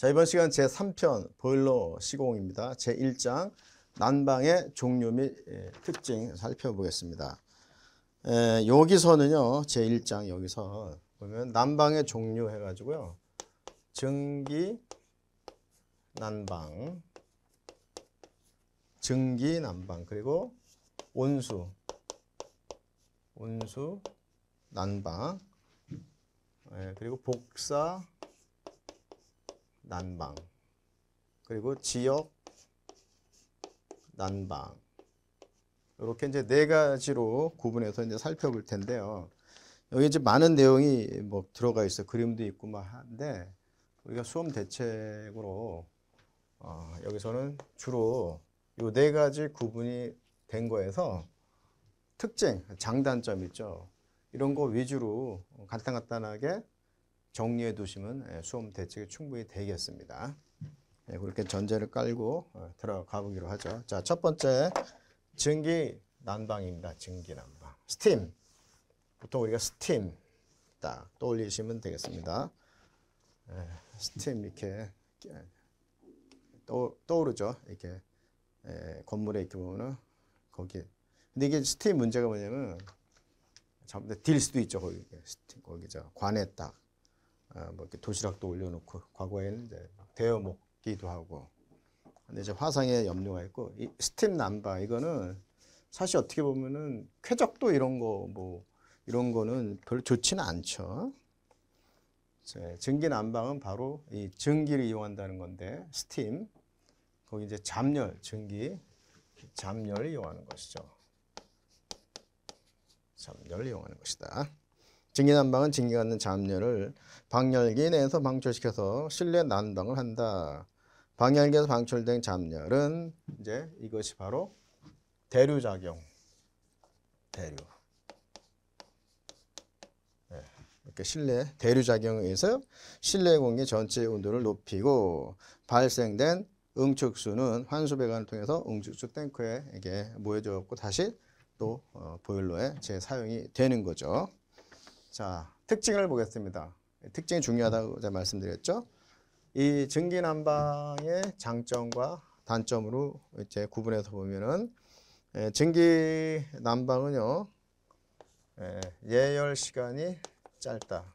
자, 이번 시간 제 3편 보일러 시공입니다. 제 1장 난방의 종류 및 예, 특징 살펴보겠습니다. 에, 예, 여기서는요, 제 1장 여기서 보면 난방의 종류 해가지고요. 증기 난방, 증기 난방, 그리고 온수, 온수 난방, 에, 예, 그리고 복사 난방 그리고 지역 난방 이렇게 이제 네 가지로 구분해서 이제 살펴볼 텐데요. 여기 이제 많은 내용이 뭐 들어가 있어 그림도 있고 막 뭐 한데 우리가 수험 대책으로 어, 여기서는 주로 이 네 가지 구분이 된 거에서 특징, 장단점 있죠. 이런 거 위주로 간단간단하게 정리해 두시면 예, 수험 대책이 충분히 되겠습니다. 예, 그렇게 전제를 깔고 어, 들어가 보기로 하죠. 자, 첫 번째 증기 난방입니다. 증기 난방. 스팀. 보통 우리가 스팀 딱 떠올리시면 되겠습니다. 예, 스팀 이렇게 떠오르죠. 이렇게 건물에 이렇게 보면은 거기. 근데 이게 스팀 문제가 뭐냐면 잘못딜 수도 있죠. 거기, 거기 저 관에 딱 어, 뭐 이렇게 도시락도 올려놓고 과거에는 이제 데워 먹기도 하고 근데 이제 화상에 염려가 있고 이 스팀 남바 이거는 사실 어떻게 보면은 쾌적도 이런 거 뭐 이런 거는 별로 좋지는 않죠. 전기 난방은 바로 이 전기를 이용한다는 건데 스팀 거기 이제 잠열 전기 잠열을 이용하는 것이죠. 잠열을 이용하는 것이다. 증기난방은 증기가는 잡열을 방열기 내에서 방출시켜서 실내 난방을 한다. 방열기에서 방출된 잡열은 이제 이것이 바로 대류작용. 대류. 네. 이렇게 실내 대류작용에 의해서 실내 공기 전체 온도를 높이고 발생된 응축수는 환수 배관을 통해서 응축수 탱크에 이게 모여졌고 다시 또 어, 보일러에 재사용이 되는 거죠. 자, 특징을 보겠습니다. 특징이 중요하다고 제가 말씀드렸죠. 이 증기난방의 장점과 단점으로 이제 구분해서 보면은 예, 증기난방은요 예, 열 시간이 짧다,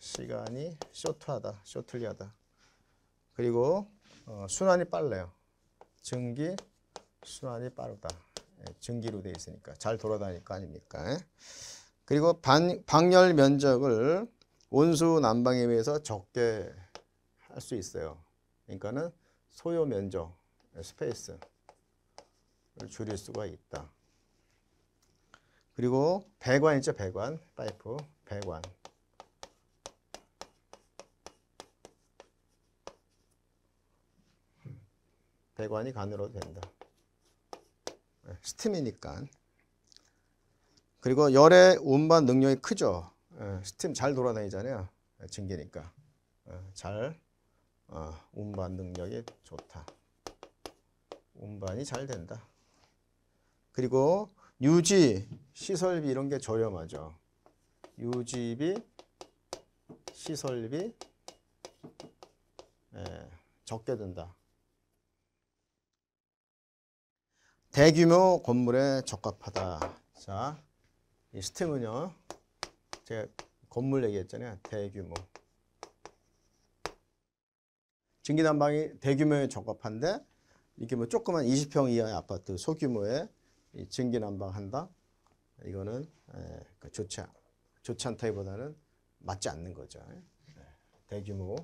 시간이 쇼트하다, 쇼틀리하다. 그리고 어, 순환이 빨라요. 증기 순환이 빠르다. 예, 증기로 되어 있으니까 잘 돌아다니까 아닙니까? 예? 그리고 반, 방열 면적을 온수 난방에 비해서 적게 할 수 있어요. 그러니까는 소요 면적, 스페이스를 줄일 수가 있다. 그리고 배관 있죠, 배관, 파이프, 배관. 배관이 가늘어도 된다. 네, 스팀이니까. 그리고 열의 운반 능력이 크죠. 예, 스팀 잘 돌아다니잖아요. 증기니까. 예, 예, 잘 어, 운반 능력이 좋다. 운반이 잘 된다. 그리고 유지, 시설비 이런 게 저렴하죠. 유지비, 시설비 예, 적게 든다. 대규모 건물에 적합하다. 자, 이 스팀은요, 제가 건물 얘기했잖아요. 대규모. 증기난방이 대규모에 적합한데 이렇게 뭐 조그만 20평 이하의 아파트 소규모에 증기난방 한다? 이거는 에, 좋지, 좋지 않다기보다는 맞지 않는 거죠. 예. 대규모에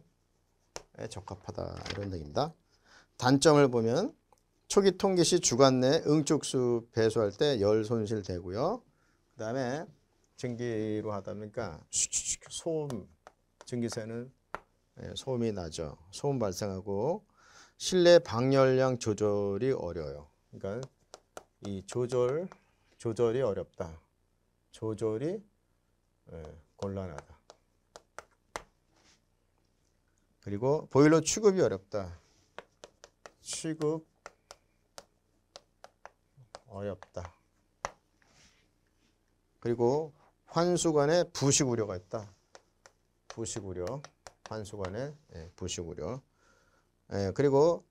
적합하다 이런 얘기입니다. 단점을 보면 초기 통계 시 주간 내 응축수 배수할 때 열 손실 되고요. 그 다음에 전기로 하다 보니까 소음, 전기세는 예, 소음이 나죠. 소음 발생하고 실내 방열량 조절이 어려요. 그러니까 이 조절, 조절이 어렵다. 조절이 예, 곤란하다. 그리고 보일러 취급이 어렵다. 취급 어렵다. 그리고 환수관에 부식 우려가 있다. 부식 우려. 환수관에 예, 부식 우려. 예, 그리고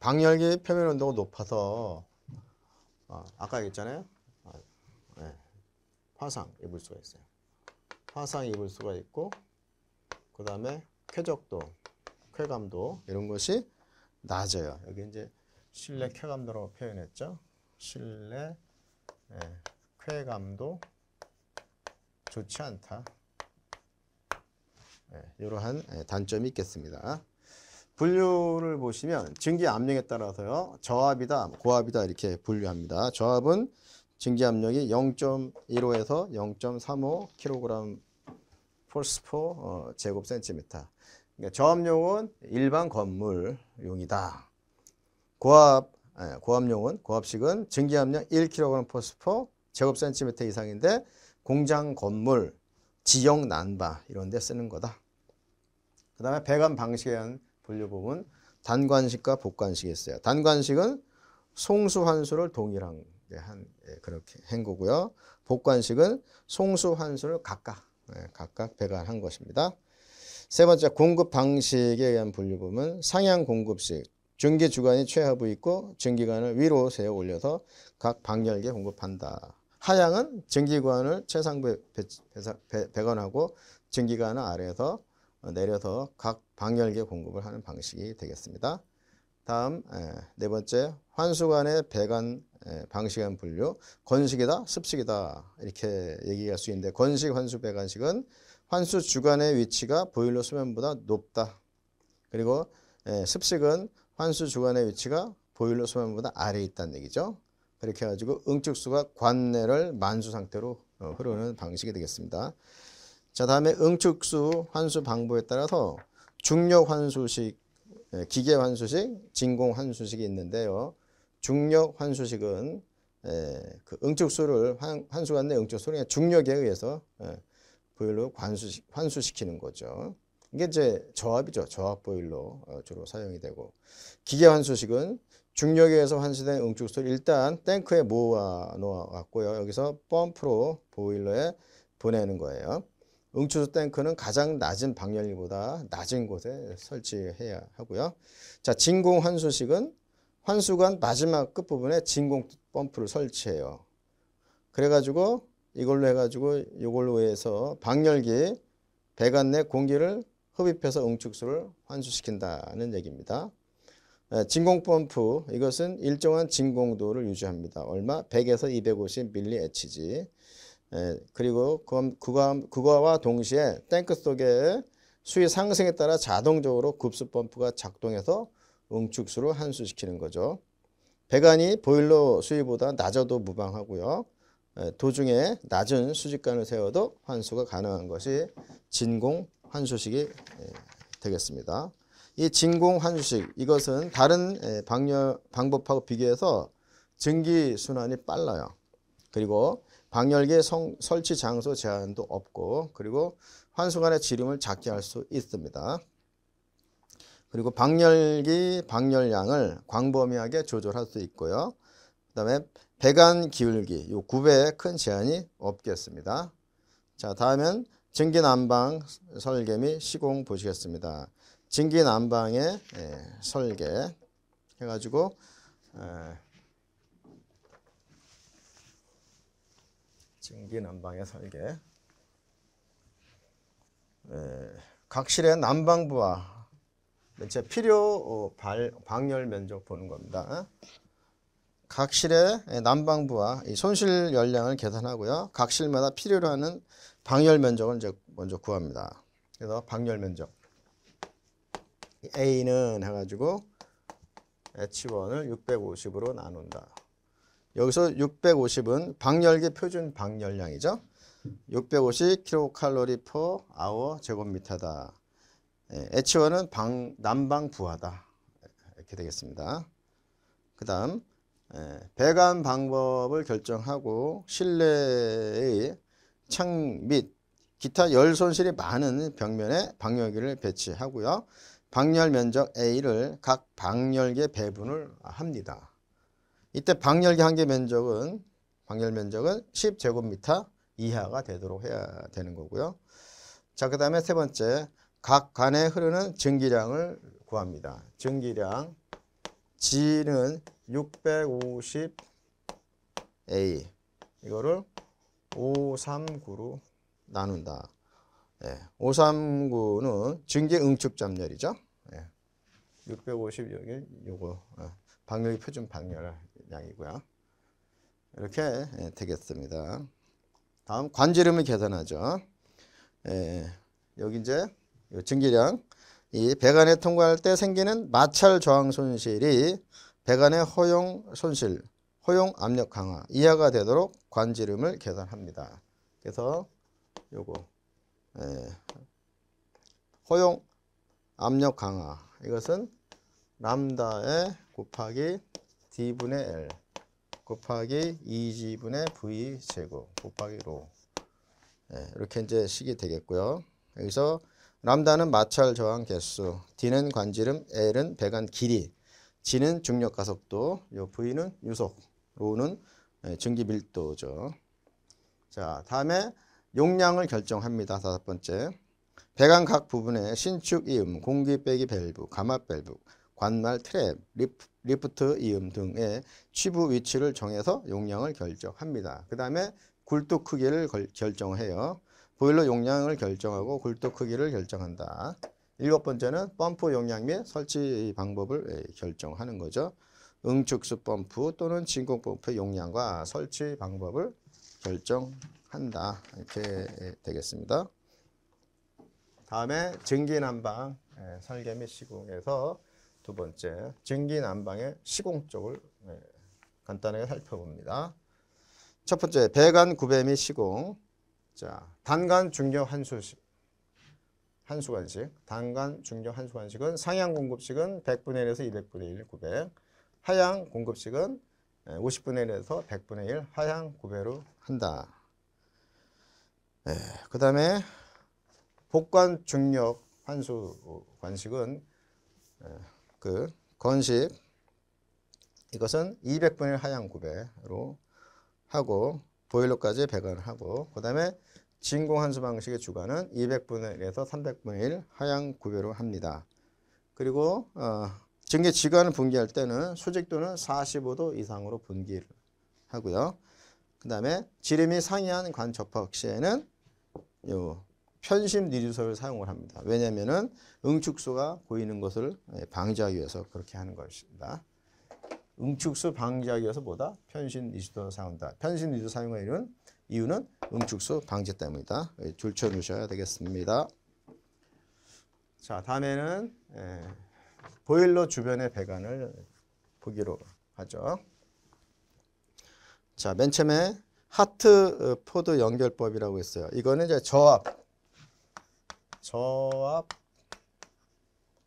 방열기 표면 온도가 높아서 어, 아까 얘기했잖아요. 어, 예. 화상 입을 수가 있어요. 화상 입을 수가 있고 그 다음에 쾌적도, 쾌감도 이런 것이 낮아요. 여기 이제 실내 쾌감도라고 표현했죠. 실내 쾌감도 좋지 않다. 예, 이러한 예, 단점이 있겠습니다. 분류를 보시면 증기 압력에 따라서요. 저압이다, 고압이다 이렇게 분류합니다. 저압은 증기 압력이 0.15에서 0.35kg 포스포 제곱 센티미터. 그러니까 저압용은 일반 건물용이다. 고압 예, 고압용은 고압식은 증기 압력 1kg 포스포 제곱 센티미터 이상인데 공장 건물, 지역 난바 이런 데 쓰는 거다. 그 다음에 배관 방식에 대한 분류 부분 단관식과 복관식이 있어요. 단관식은 송수환수를 동일한 한 예, 그렇게 행거고요. 복관식은 송수환수를 각각 예, 각각 배관한 것입니다. 세 번째 공급 방식에 의한 분류 부분 상향 공급식 증기 주관이 최하부 있고 증기관을 위로 세워 올려서 각방열기 공급한다. 하향은 증기관을 최상부 배관하고 증기관은 아래에서 내려서 각 방열계 공급을 하는 방식이 되겠습니다. 다음 네 번째 환수관의 배관 방식은 분류 건식이다 습식이다 이렇게 얘기할 수 있는데 건식 환수 배관식은 환수 주관의 위치가 보일러 수면보다 높다 그리고 습식은 환수 주관의 위치가 보일러 수면보다 아래에 있다는 얘기죠 그렇게 해가지고 응축수가 관내를 만수 상태로 어, 흐르는 방식이 되겠습니다. 자 다음에 응축수 환수 방법에 따라서 중력 환수식, 예, 기계 환수식, 진공 환수식이 있는데요. 중력 환수식은 예, 그 응축수를 환수가 내 응축수를 중력에 의해서 보일러 예, 관수식, 환수시키는 거죠. 이게 이제 저압이죠. 저압 보일러 어, 주로 사용이 되고 기계 환수식은 중력에서 환수된 응축수를 일단 탱크에 모아 놓았고요. 여기서 펌프로 보일러에 보내는 거예요. 응축수 탱크는 가장 낮은 방열기보다 낮은 곳에 설치해야 하고요. 자, 진공 환수식은 환수관 마지막 끝부분에 진공 펌프를 설치해요. 그래가지고 이걸로 해가지고 이걸로 해서 방열기 배관 내 공기를 흡입해서 응축수를 환수시킨다는 얘기입니다. 네, 진공펌프 이것은 일정한 진공도를 유지합니다. 얼마? 100에서 250mAh 그리고 그와, 그와 동시에 탱크 속에 수위 상승에 따라 자동적으로 급수 펌프가 작동해서 응축수를 한수시키는 거죠. 배관이 보일러 수위보다 낮아도 무방하고요. 네, 도중에 낮은 수직관을 세워도 환수가 가능한 것이 진공 환수식이 되겠습니다. 이 진공 환수식 이것은 다른 예, 방열 방법하고 비교해서 증기 순환이 빨라요. 그리고 방열기 설치 장소 제한도 없고 그리고 환수관의 지름을 작게 할 수 있습니다. 그리고 방열기 방열량을 광범위하게 조절할 수 있고요. 그 다음에 배관 기울기 요 9배의 큰 제한이 없겠습니다. 자 다음은 증기 난방 설계 및 시공 보시겠습니다. 진기 난방의 예, 설계 해가지고 예. 증기 난방의 설계 예. 각 실의 난방부와 제 필요 어, 방열 면적 보는 겁니다. 각 실의 난방부와 손실 열량을 계산하고요. 각 실마다 필요로 하는 방열 면적을 이제 먼저 구합니다. 그래서 방열 면적 A는 해가지고 H1을 650으로 나눈다. 여기서 650은 방열계 표준 방열량이죠. 650kcal per h 제곱미터다. 예, H1은 방, 난방 부하다. 이렇게 되겠습니다. 그 다음 예, 배관 방법을 결정하고 실내의 창 및 기타 열 손실이 많은 벽면에 방열기를 배치하고요. 방열 면적 A를 각 방열계 배분을 합니다. 이때 방열계 한개 면적은 방열 면적은 10제곱미터 이하가 되도록 해야 되는 거고요. 자, 그 다음에 세 번째, 각 간에 흐르는 증기량을 구합니다. 증기량 G는 650A 이거를 539로 나눈다. 예, 539는 증기 응축 잠열이죠. 650 여기 요거 어, 방열 표준 방열량이고요. 이렇게 예, 되겠습니다. 다음 관지름을 계산하죠. 예, 여기 이제 증기량 이 배관에 통과할 때 생기는 마찰 저항 손실이 배관의 허용 손실, 허용 압력 강화 이하가 되도록 관지름을 계산합니다. 그래서 요거 예, 허용 압력 강화 이것은 람다의 곱하기 d분의 L 곱하기 2g분의 v 제곱 곱하기 로 네, 예, 이렇게 이제 식이 되겠고요. 여기서 람다는 마찰 저항 개수, d는 관지름, l은 배관 길이, g는 중력 가속도, 요 v는 유속, 로는 예, 증기 밀도죠. 자, 다음에 용량을 결정합니다. 다섯 번째. 배관 각 부분에 신축 이음, 공기 빼기 밸브, 가마 밸브, 관말 트랩, 리프, 트 이음 등의 취부 위치를 정해서 용량을 결정합니다. 그 다음에 굴뚝 크기를 걸, 결정해요. 보일러 용량을 결정하고 굴뚝 크기를 결정한다. 일곱 번째는 펌프 용량 및 설치 방법을 예, 결정하는 거죠. 응축수 펌프 또는 진공 펌프 용량과 설치 방법을 결정한다. 이렇게 예, 되겠습니다. 다음에 증기난방 예, 설계 및 시공에서 두 번째 증기난방의 시공 쪽을 예, 간단하게 살펴봅니다. 첫 번째 배관 구배 및 시공 자 단간 중력 한수식 한수관식 단간 중력 한수관식은 상향 공급식은 100분의 1에서 200분의 1 9 0 하향 공급식은 50분의 예, 1에서 100분의 1 하향 9배로 한다. 네, 그 다음에 복관 중력 환수 관식은 그 건식 이것은 200분의 하향 구배로 하고 보일러까지 배관하고 을그 다음에 진공 환수 방식의 주관은 200분의 1에서 300분의 1 하향 구배로 합니다. 그리고 어, 증기 지관을 분기할 때는 수직도는 45도 이상으로 분기를 하고요. 그 다음에 지름이 상이한 관접합 시에는 요 편심 니류설을 사용을 합니다. 왜냐하면 응축소가 보이는 것을 예, 방지하기 위해서 그렇게 하는 것입니다. 응축소 방지하기 위해서 뭐다? 편신 니류설을 사용한다. 편심 니류 사용하는 이유는 응축소 방지 때문이다. 예, 줄쳐 놓으셔야 되겠습니다. 자, 다음에는 예, 보일러 주변의 배관을 보기로 하죠. 자, 맨 처음에 하트 어, 포드 연결법이라고 했어요. 이거는 이제 저압, 저압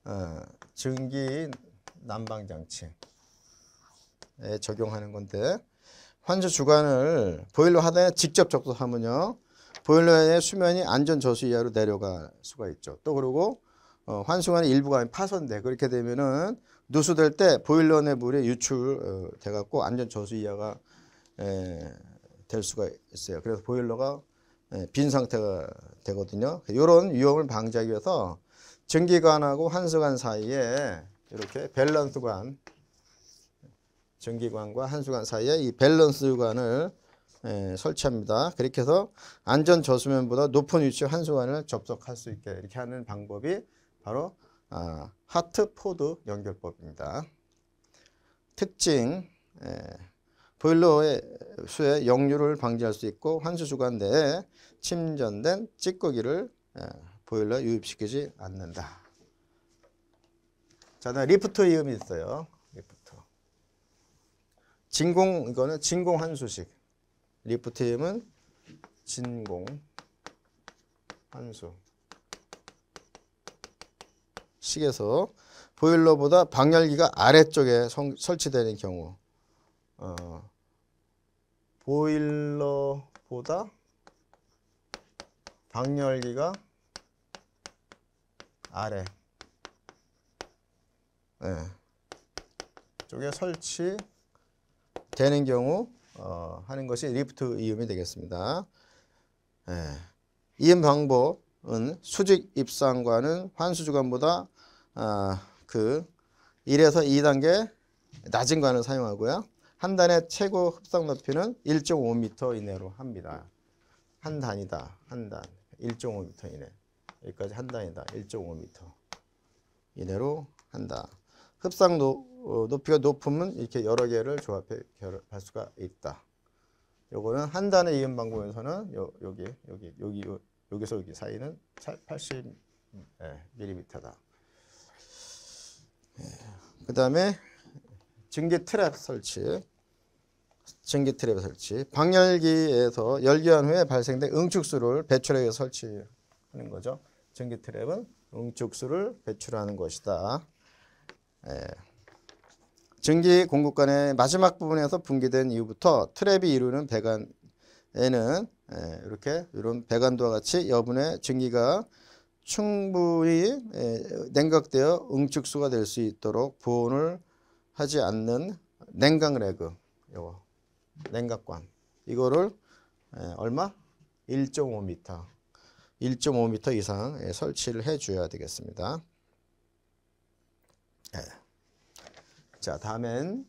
어, 증기 난방 장치에 적용하는 건데 환수 주관을 보일러 하단에 직접 접속하면요. 보일러의 수면이 안전 저수 이하로 내려갈 수가 있죠. 또 그러고 어, 환수관의 일부가 파손돼 그렇게 되면은 누수될 때 보일러 내물에 유출돼 어, 갖고 안전 저수 이하가 에, 될 수가 있어요. 그래서 보일러가 예, 빈 상태가 되거든요. 이런 위험을 방지하기 위해서 전기관하고 한수관 사이에 이렇게 밸런스관 전기관과 한수관 사이에 이 밸런스관을 예, 설치합니다. 그렇게 해서 안전 저수면보다 높은 위치 한수관을 접속할 수 있게 이렇게 하는 방법이 바로 아, 하트포드 연결법입니다. 특징 예. 보일러의 수의 역류를 방지할 수 있고 환수 주관 내에 침전된 찌꺼기를 예, 보일러에 유입시키지 않는다. 자, 다음 리프트 이음이 있어요. 리프트. 진공 이거는 진공 환수식. 리프트 이음은 진공 환수. 식에서 보일러보다 방열기가 아래쪽에 설치되는 경우 어, 보일러보다 방열기가 아래 네. 쪽에 설치되는 경우 어, 하는 것이 리프트 이음이 되겠습니다. 네. 이음 방법은 수직 입상과는 환수주간보다 아, 그 1에서 2단계 낮은 관을 사용하고요. 한 단의 최고 흡상 높이는 1.5m 이내로 합니다. 한 단이다. 한 단. 1.5m 이내. 여기까지 한 단이다. 1.5m 이내로 한다. 흡상 노, 어, 높이가 높으면 이렇게 여러 개를 조합해 결합할 수가 있다. 요거는 한 단의 이은 방법에서는 요, 여기 여기 여기 여기서 여기 사이는 80 예, 밀다 예. 그다음에 증기 트랩 설치 증기 트랩 설치 방열기에서 열기한 후에 발생된 응축수를 배출하기 설치하는 거죠. 증기 트랩은 응축수를 배출하는 것이다. 예. 증기 공급관의 마지막 부분에서 분기된 이후부터 트랩이 이루는 배관에는 예, 이렇게 이런 배관도와 같이 여분의 증기가 충분히 예, 냉각되어 응축수가 될 수 있도록 보온을 하지 않는 냉각 레그 요거 냉각관 이거를 예, 얼마? 1.5m 1.5m 이상 예, 설치를 해줘야 되겠습니다. 네. 자 다음엔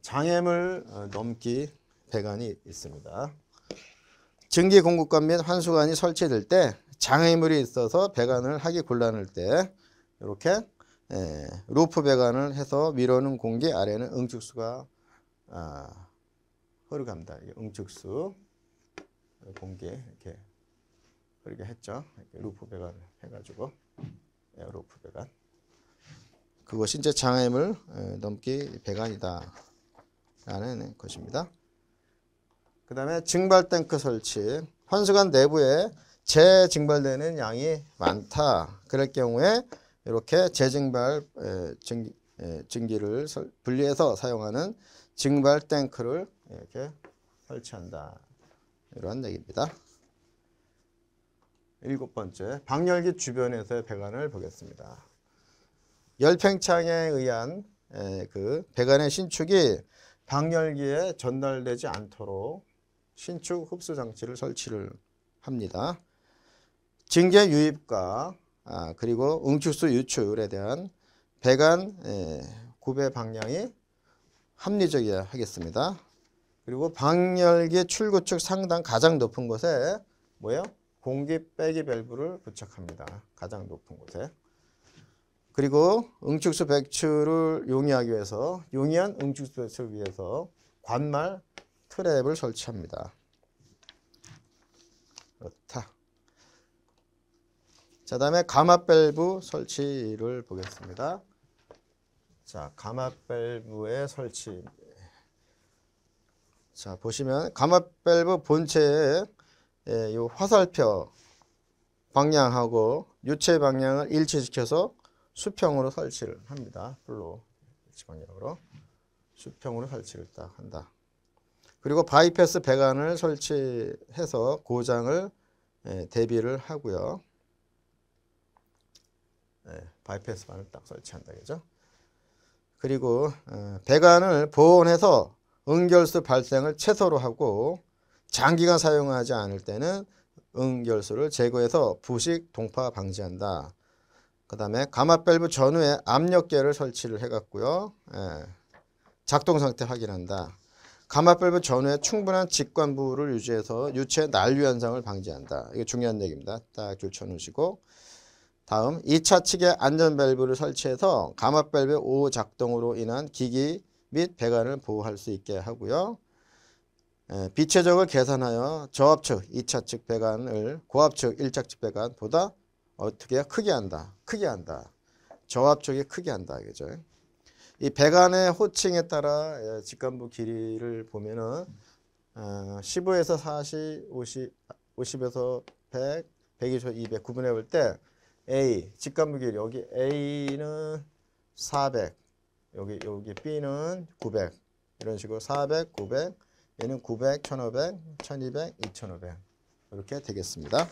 장애물 어, 넘기 배관이 있습니다. 증기 공급관 및 환수관이 설치될 때 장애물이 있어서 배관을 하기 곤란할 때 이렇게 예, 로프 배관을 해서 밀어놓은 공기 아래는 응축수가 아, 흐르갑니다. 응축수 공기 이렇게 흐르게 했죠. 이렇게 로프 배관 해가지고 예, 로프 배관 그것이 이제 장애물 예, 넘기 배관이다 라는 것입니다. 그 다음에 증발 탱크 설치 환수관 내부에 재증발되는 양이 많다. 그럴 경우에 이렇게 재증발 증기를 분리해서 사용하는 증발 탱크를 이렇게 설치한다. 이러 얘기입니다. 일곱 번째, 방열기 주변에서의 배관을 보겠습니다. 열팽창에 의한 그 배관의 신축이 방열기에 전달되지 않도록 신축 흡수 장치를 설치를 합니다. 증계 유입과 아, 그리고 응축수 유출에 대한 배관 예, 구배 방향이 합리적이어야 하겠습니다. 그리고 방열기 출구 측 상단 가장 높은 곳에 뭐예요? 공기 빼기 밸브를 부착합니다. 가장 높은 곳에. 그리고 응축수 배출을 용이하기 위해서 용이한 응축수 배출을 위해서 관말 트랩을 설치합니다. 그렇다. 자, 다음에 가마 밸브 설치를 보겠습니다. 자, 감압 밸브의 설치. 자, 보시면 감압 밸브 본체에 예, 화살표 방향하고 유체 방향을 일치시켜서 수평으로 설치를 합니다. 플로 일치 방향으로 수평으로 설치를 딱 한다. 그리고 바이패스 배관을 설치해서 고장을 예, 대비를 하고요. 예, 바이패스 반을 딱 설치한다 그죠? 그리고 어, 배관을 보온해서 응결수 발생을 최소로 하고 장기간 사용하지 않을 때는 응결수를 제거해서 부식 동파 방지한다. 그 다음에 감압밸브 전후에 압력계를 설치를 해갔고요. 예. 작동 상태 확인한다. 감압밸브 전후에 충분한 직관부를 유지해서 유체 난류 현상을 방지한다. 이게 중요한 얘기입니다. 딱 줄쳐놓으시고 다음 2차 측의 안전밸브를 설치해서 감압밸브의 오작동으로 인한 기기 및 배관을 보호할 수 있게 하고요. 예, 비체적을 계산하여 저압측 2차 측 배관을 고압측 1차 측 배관보다 어떻게 크게 한다. 크게 한다. 저압쪽이 크게 한다. 그죠? 이 배관의 호칭에 따라 예, 직간부 길이를 보면은 15에서 40, 50, 50에서 100, 120, 200 구분해 볼때 A 직관무길 여기 A는 400 여기 여기 B는 900 이런 식으로 400, 900 얘는 900, 1500, 1200, 2500 이렇게 되겠습니다.